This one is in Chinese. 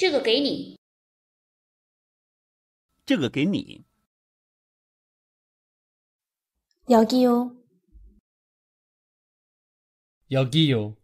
这个给你，这个给你，要的哟，要的哟。